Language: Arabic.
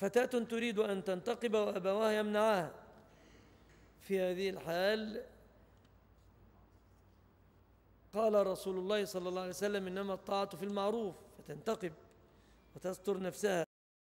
فتاة تريد أن تنتقب وأبواها يمنعها في هذه الحال قال رسول الله صلى الله عليه وسلم إنما الطاعة في المعروف فتنتقب وتستر نفسها